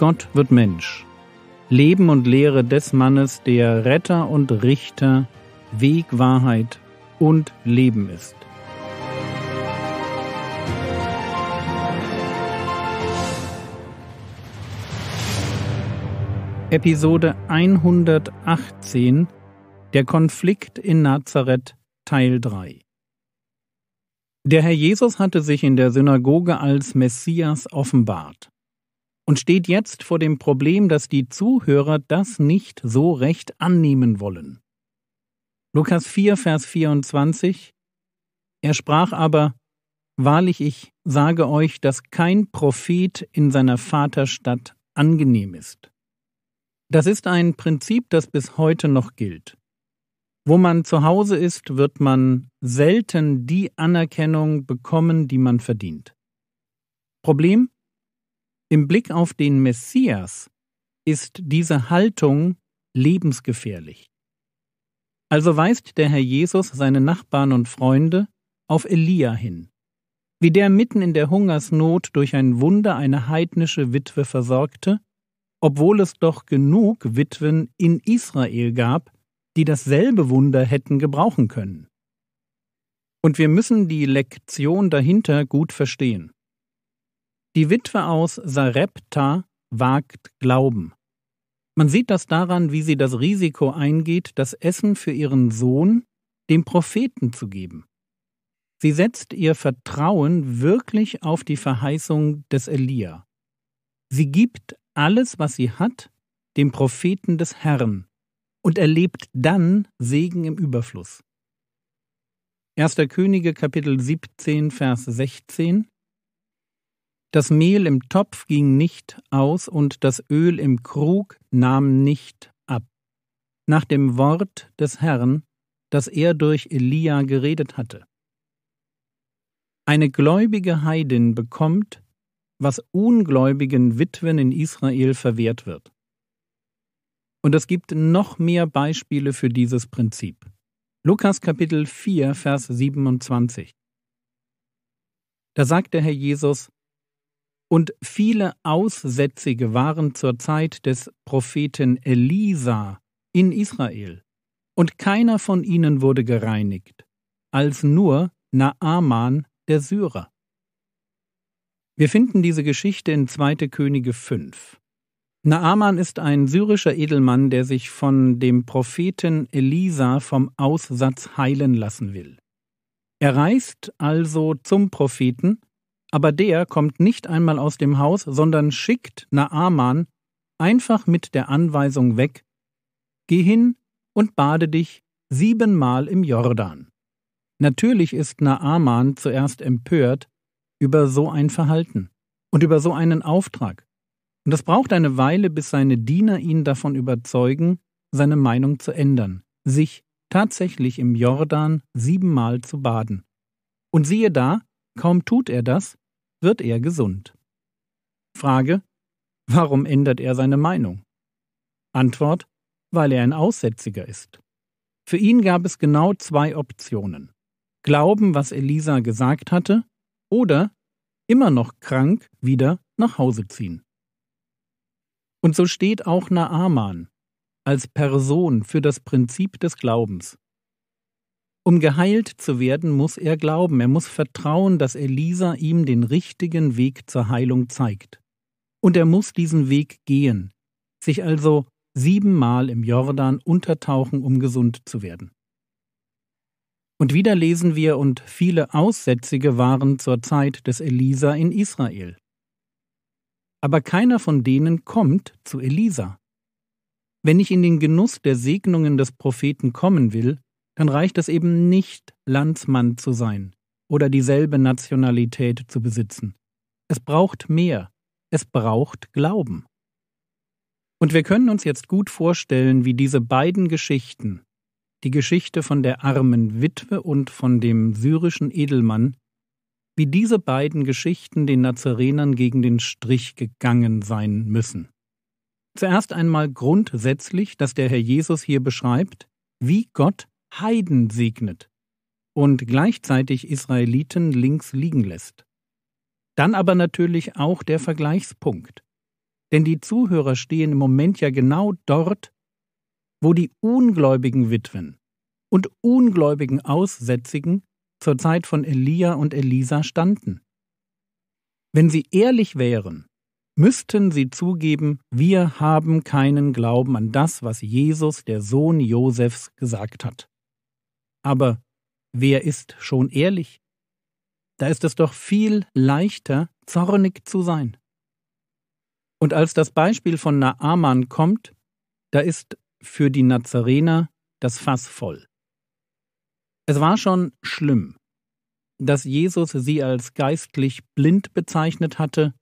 Gott wird Mensch. Leben und Lehre des Mannes, der Retter und Richter, Weg, Wahrheit und Leben ist. Episode 118 Der Konflikt in Nazareth Teil 3 Der Herr Jesus hatte sich in der Synagoge als Messias offenbart und steht jetzt vor dem Problem, dass die Zuhörer das nicht so recht annehmen wollen. Lukas 4, Vers 24 Er sprach aber, Wahrlich ich sage euch, dass kein Prophet in seiner Vaterstadt angenehm ist. Das ist ein Prinzip, das bis heute noch gilt. Wo man zu Hause ist, wird man selten die Anerkennung bekommen, die man verdient. Problem? Im Blick auf den Messias ist diese Haltung lebensgefährlich. Also weist der Herr Jesus seine Nachbarn und Freunde auf Elia hin, wie der mitten in der Hungersnot durch ein Wunder eine heidnische Witwe versorgte, obwohl es doch genug Witwen in Israel gab, die dasselbe Wunder hätten gebrauchen können. Und wir müssen die Lektion dahinter gut verstehen. Die Witwe aus Sarepta wagt Glauben. Man sieht das daran, wie sie das Risiko eingeht, das Essen für ihren Sohn dem Propheten zu geben. Sie setzt ihr Vertrauen wirklich auf die Verheißung des Elia. Sie gibt alles, was sie hat, dem Propheten des Herrn und erlebt dann Segen im Überfluss. 1. Könige Kapitel 17 Vers 16 das Mehl im Topf ging nicht aus und das Öl im Krug nahm nicht ab. Nach dem Wort des Herrn, das er durch Elia geredet hatte. Eine gläubige Heidin bekommt, was ungläubigen Witwen in Israel verwehrt wird. Und es gibt noch mehr Beispiele für dieses Prinzip. Lukas Kapitel 4, Vers 27. Da sagt der Herr Jesus, und viele Aussätzige waren zur Zeit des Propheten Elisa in Israel, und keiner von ihnen wurde gereinigt, als nur Naaman der Syrer. Wir finden diese Geschichte in 2. Könige 5. Naaman ist ein syrischer Edelmann, der sich von dem Propheten Elisa vom Aussatz heilen lassen will. Er reist also zum Propheten aber der kommt nicht einmal aus dem Haus, sondern schickt Naaman einfach mit der Anweisung weg, Geh hin und bade dich siebenmal im Jordan. Natürlich ist Naaman zuerst empört über so ein Verhalten und über so einen Auftrag. Und es braucht eine Weile, bis seine Diener ihn davon überzeugen, seine Meinung zu ändern, sich tatsächlich im Jordan siebenmal zu baden. Und siehe da, kaum tut er das, wird er gesund. Frage Warum ändert er seine Meinung? Antwort Weil er ein Aussätziger ist. Für ihn gab es genau zwei Optionen. Glauben, was Elisa gesagt hatte, oder immer noch krank wieder nach Hause ziehen. Und so steht auch Naaman als Person für das Prinzip des Glaubens, um geheilt zu werden, muss er glauben, er muss vertrauen, dass Elisa ihm den richtigen Weg zur Heilung zeigt. Und er muss diesen Weg gehen, sich also siebenmal im Jordan untertauchen, um gesund zu werden. Und wieder lesen wir, und viele Aussätzige waren zur Zeit des Elisa in Israel. Aber keiner von denen kommt zu Elisa. Wenn ich in den Genuss der Segnungen des Propheten kommen will, dann reicht es eben nicht, Landsmann zu sein oder dieselbe Nationalität zu besitzen. Es braucht mehr, es braucht Glauben. Und wir können uns jetzt gut vorstellen, wie diese beiden Geschichten, die Geschichte von der armen Witwe und von dem syrischen Edelmann, wie diese beiden Geschichten den Nazarenern gegen den Strich gegangen sein müssen. Zuerst einmal grundsätzlich, dass der Herr Jesus hier beschreibt, wie Gott Heiden segnet und gleichzeitig Israeliten links liegen lässt. Dann aber natürlich auch der Vergleichspunkt. Denn die Zuhörer stehen im Moment ja genau dort, wo die ungläubigen Witwen und ungläubigen Aussätzigen zur Zeit von Elia und Elisa standen. Wenn sie ehrlich wären, müssten sie zugeben, wir haben keinen Glauben an das, was Jesus, der Sohn Josefs, gesagt hat. Aber wer ist schon ehrlich? Da ist es doch viel leichter, zornig zu sein. Und als das Beispiel von Naaman kommt, da ist für die Nazarener das Fass voll. Es war schon schlimm, dass Jesus sie als geistlich blind bezeichnet hatte,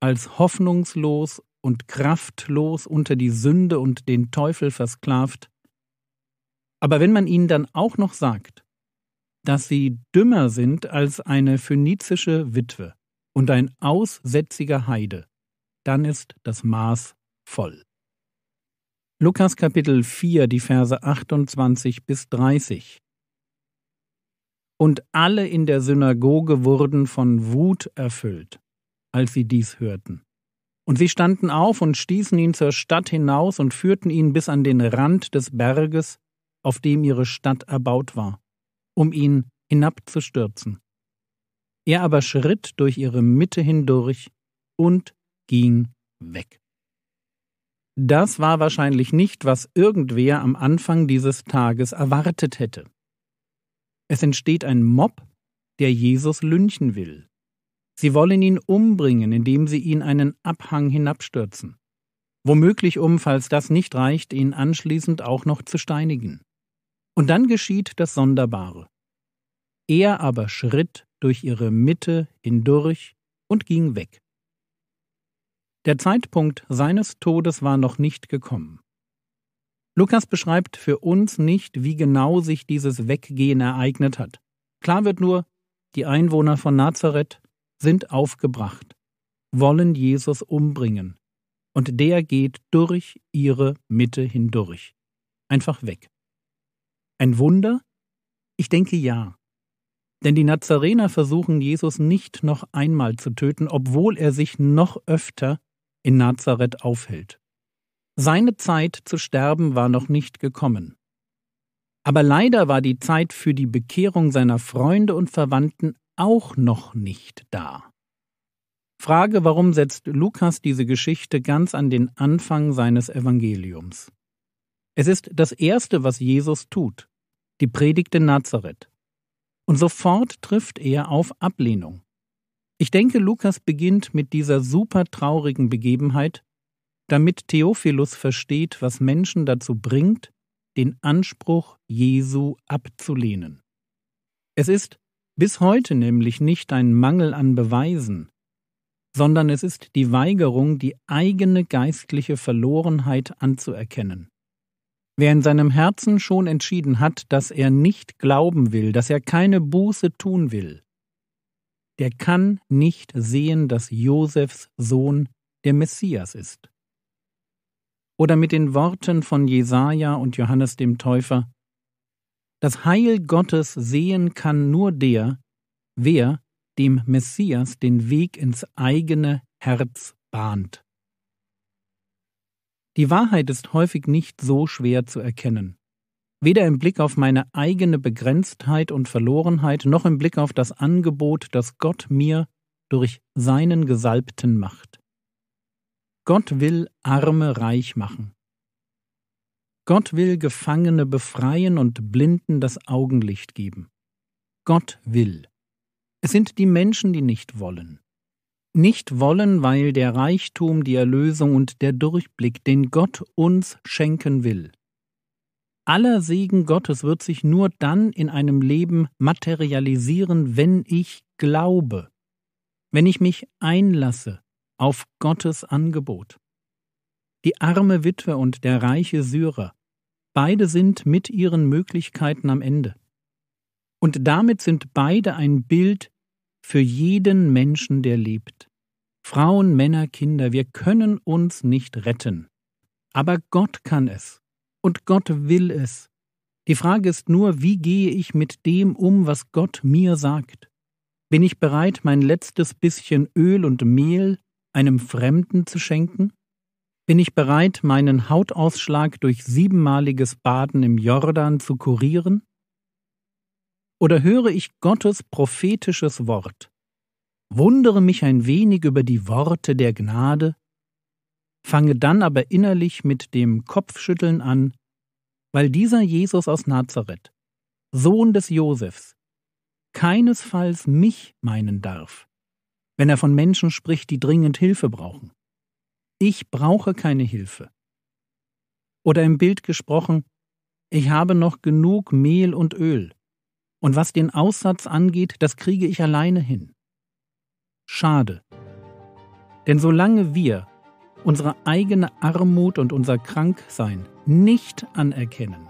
als hoffnungslos und kraftlos unter die Sünde und den Teufel versklavt, aber wenn man ihnen dann auch noch sagt, dass sie dümmer sind als eine phönizische Witwe und ein aussätziger Heide, dann ist das Maß voll. Lukas Kapitel 4, die Verse 28 bis 30. Und alle in der Synagoge wurden von Wut erfüllt, als sie dies hörten. Und sie standen auf und stießen ihn zur Stadt hinaus und führten ihn bis an den Rand des Berges, auf dem ihre Stadt erbaut war, um ihn hinabzustürzen. Er aber schritt durch ihre Mitte hindurch und ging weg. Das war wahrscheinlich nicht, was irgendwer am Anfang dieses Tages erwartet hätte. Es entsteht ein Mob, der Jesus lynchen will. Sie wollen ihn umbringen, indem sie ihn einen Abhang hinabstürzen. Womöglich um, falls das nicht reicht, ihn anschließend auch noch zu steinigen. Und dann geschieht das Sonderbare. Er aber schritt durch ihre Mitte hindurch und ging weg. Der Zeitpunkt seines Todes war noch nicht gekommen. Lukas beschreibt für uns nicht, wie genau sich dieses Weggehen ereignet hat. Klar wird nur, die Einwohner von Nazareth sind aufgebracht, wollen Jesus umbringen, und der geht durch ihre Mitte hindurch, einfach weg. Ein Wunder? Ich denke ja. Denn die Nazarener versuchen Jesus nicht noch einmal zu töten, obwohl er sich noch öfter in Nazareth aufhält. Seine Zeit zu sterben war noch nicht gekommen. Aber leider war die Zeit für die Bekehrung seiner Freunde und Verwandten auch noch nicht da. Frage, warum setzt Lukas diese Geschichte ganz an den Anfang seines Evangeliums? Es ist das Erste, was Jesus tut die predigte Nazareth. Und sofort trifft er auf Ablehnung. Ich denke, Lukas beginnt mit dieser super traurigen Begebenheit, damit Theophilus versteht, was Menschen dazu bringt, den Anspruch Jesu abzulehnen. Es ist bis heute nämlich nicht ein Mangel an Beweisen, sondern es ist die Weigerung, die eigene geistliche Verlorenheit anzuerkennen. Wer in seinem Herzen schon entschieden hat, dass er nicht glauben will, dass er keine Buße tun will, der kann nicht sehen, dass Josefs Sohn der Messias ist. Oder mit den Worten von Jesaja und Johannes dem Täufer: Das Heil Gottes sehen kann nur der, wer dem Messias den Weg ins eigene Herz bahnt. Die Wahrheit ist häufig nicht so schwer zu erkennen. Weder im Blick auf meine eigene Begrenztheit und Verlorenheit, noch im Blick auf das Angebot, das Gott mir durch seinen Gesalbten macht. Gott will Arme reich machen. Gott will Gefangene befreien und Blinden das Augenlicht geben. Gott will. Es sind die Menschen, die nicht wollen nicht wollen, weil der Reichtum, die Erlösung und der Durchblick, den Gott uns schenken will. Aller Segen Gottes wird sich nur dann in einem Leben materialisieren, wenn ich glaube, wenn ich mich einlasse auf Gottes Angebot. Die arme Witwe und der reiche Syrer, beide sind mit ihren Möglichkeiten am Ende. Und damit sind beide ein Bild für jeden Menschen, der lebt. Frauen, Männer, Kinder, wir können uns nicht retten. Aber Gott kann es. Und Gott will es. Die Frage ist nur, wie gehe ich mit dem um, was Gott mir sagt? Bin ich bereit, mein letztes bisschen Öl und Mehl einem Fremden zu schenken? Bin ich bereit, meinen Hautausschlag durch siebenmaliges Baden im Jordan zu kurieren? oder höre ich Gottes prophetisches Wort? Wundere mich ein wenig über die Worte der Gnade, fange dann aber innerlich mit dem Kopfschütteln an, weil dieser Jesus aus Nazareth, Sohn des Josefs, keinesfalls mich meinen darf, wenn er von Menschen spricht, die dringend Hilfe brauchen. Ich brauche keine Hilfe. Oder im Bild gesprochen, ich habe noch genug Mehl und Öl. Und was den Aussatz angeht, das kriege ich alleine hin. Schade. Denn solange wir unsere eigene Armut und unser Kranksein nicht anerkennen,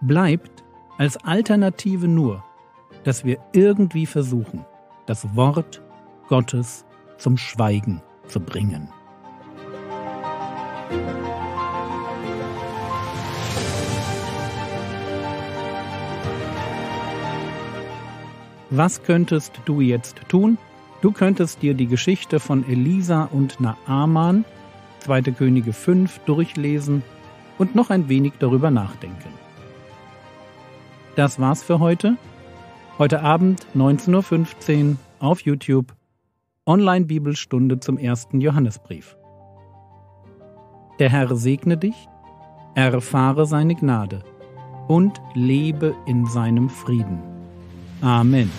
bleibt als Alternative nur, dass wir irgendwie versuchen, das Wort Gottes zum Schweigen zu bringen. Was könntest du jetzt tun? Du könntest dir die Geschichte von Elisa und Naaman, 2. Könige 5, durchlesen und noch ein wenig darüber nachdenken. Das war's für heute. Heute Abend 19.15 Uhr auf YouTube. Online-Bibelstunde zum ersten Johannesbrief. Der Herr segne dich, erfahre seine Gnade und lebe in seinem Frieden. Amen